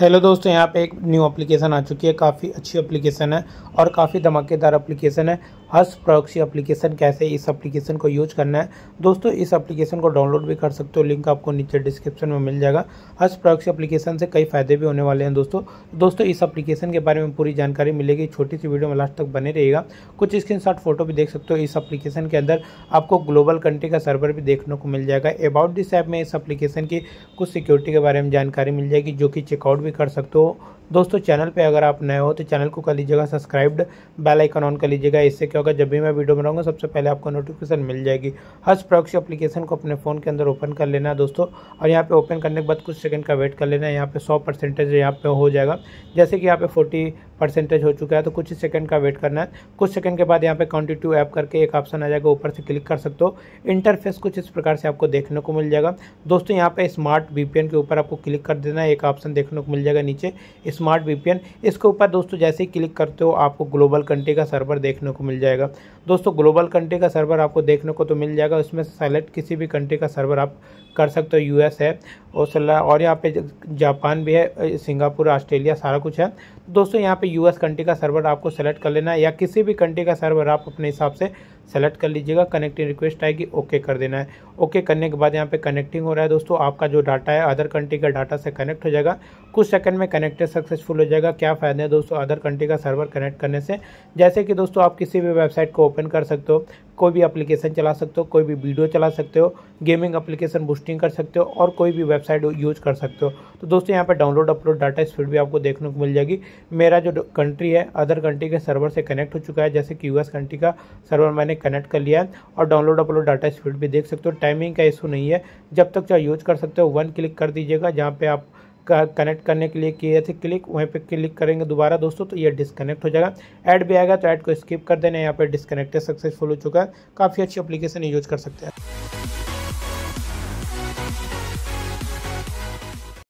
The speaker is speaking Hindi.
हेलो दोस्तों यहाँ पे एक न्यू एप्लीकेशन आ चुकी है काफ़ी अच्छी एप्लीकेशन है और काफ़ी धमाकेदार एप्लीकेशन है हस प्रोक्सी एप्लीकेशन कैसे इस एप्लीकेशन को यूज करना है दोस्तों इस एप्लीकेशन को डाउनलोड भी कर सकते हो लिंक आपको नीचे डिस्क्रिप्शन में मिल जाएगा हस प्रोक्सी एप्लीकेशन से कई फ़ायदे भी होने वाले हैं दोस्तों दोस्तों इस एप्लीकेशन के बारे में पूरी जानकारी मिलेगी छोटी सी वीडियो में लास्ट तक बने रहेगा कुछ स्क्रीन फोटो भी देख सकते हो इस अपलीकेशन के अंदर आपको ग्लोबल कंट्री का सर्वर भी देखने को मिल जाएगा अबाउट दिस ऐप में इस अपलीकेशन की कुछ सिक्योरिटी के बारे में जानकारी मिल जाएगी जो कि चेकआउट भी कर सकते हो दोस्तों चैनल पे अगर आप नए हो तो चैनल को कर लीजिएगा सब्सक्राइब्ड बेल आइकन ऑन कर लीजिएगा इससे क्या होगा जब भी मैं वीडियो बनाऊंगा सबसे पहले आपको नोटिफिकेशन मिल जाएगी हज प्रक्ष एप्लीकेशन को अपने फ़ोन के अंदर ओपन कर लेना है दोस्तों और यहाँ पे ओपन करने के बाद कुछ सेकंड का वेट कर लेना है यहाँ पर सौ परसेंटेज यहाँ पे हो जाएगा जैसे कि यहाँ पे फोर्टी परसेंटेज हो चुका है तो कुछ ही सेकंड का वेट करना है कुछ सेकंड के बाद यहाँ पे कॉन्टिट्यू ऐप करके एक ऑप्शन आ जाएगा ऊपर से क्लिक कर सकते हो इंटरफेस कुछ इस प्रकार से आपको देखने को मिल जाएगा दोस्तों यहाँ पे स्मार्ट वीपीएन के ऊपर आपको क्लिक कर देना है एक ऑप्शन देखने को मिल जाएगा नीचे स्मार्ट वीपीएन इसके ऊपर दोस्तों जैसे ही क्लिक करते हो आपको ग्लोबल कंट्री का सर्वर देखने को मिल जाएगा दोस्तों ग्लोबल कंट्री का सर्वर आपको देखने को तो मिल जाएगा उसमें सेलेक्ट किसी भी कंट्री का सर्वर आप कर सकते हो यूएस है ऑस्ट्रेलिया और यहाँ पे जापान भी है सिंगापुर ऑस्ट्रेलिया सारा कुछ है तो दोस्तों यहाँ पे यूएस कंट्री का सर्वर आपको सेलेक्ट कर लेना है या किसी भी कंट्री का सर्वर आप अपने हिसाब से सेलेक्ट कर लीजिएगा कनेक्टिंग रिक्वेस्ट आएगी ओके कर देना है ओके करने के बाद यहाँ पे कनेक्टिंग हो रहा है दोस्तों आपका जो डाटा है अदर कंट्री का डाटा से कनेक्ट हो जाएगा कुछ सेकंड में कनेक्टेड सक्सेसफुल हो जाएगा क्या फ़ायदा है दोस्तों अदर कंट्री का सर्वर कनेक्ट करने से जैसे कि दोस्तों आप किसी भी वेबसाइट को ओपन कर सकते हो कोई भी एप्लीकेशन चला सकते हो कोई भी वीडियो चला सकते हो गेमिंग एप्लीकेशन बूस्टिंग कर सकते हो और कोई भी वेबसाइट यूज कर सकते हो तो दोस्तों यहाँ पर डाउनलोड अपलोड डाटा स्पीड भी आपको देखने को मिल जाएगी मेरा जो कंट्री है अदर कंट्री के सर्वर से कनेक्ट हो चुका है जैसे कि यूएस कंट्री का सर्वर मैंने कनेक्ट कर लिया है और डाउनलोड अपलोड डाटा स्पीड भी देख सकते हो टाइमिंग का इशू नहीं है जब तक चाहे यूज कर सकते हो वन क्लिक कर दीजिएगा जहाँ पर आप कनेक्ट करने के लिए किए थे क्लिक वहीं पे क्लिक करेंगे दोबारा दोस्तों तो ये डिसकनेक्ट हो जाएगा ऐड भी आएगा तो ऐड को स्किप कर देना यहाँ पे डिसकनेक्टेड सक्सेसफुल हो चुका है काफ़ी अच्छी अपलीकेशन यूज कर सकते हैं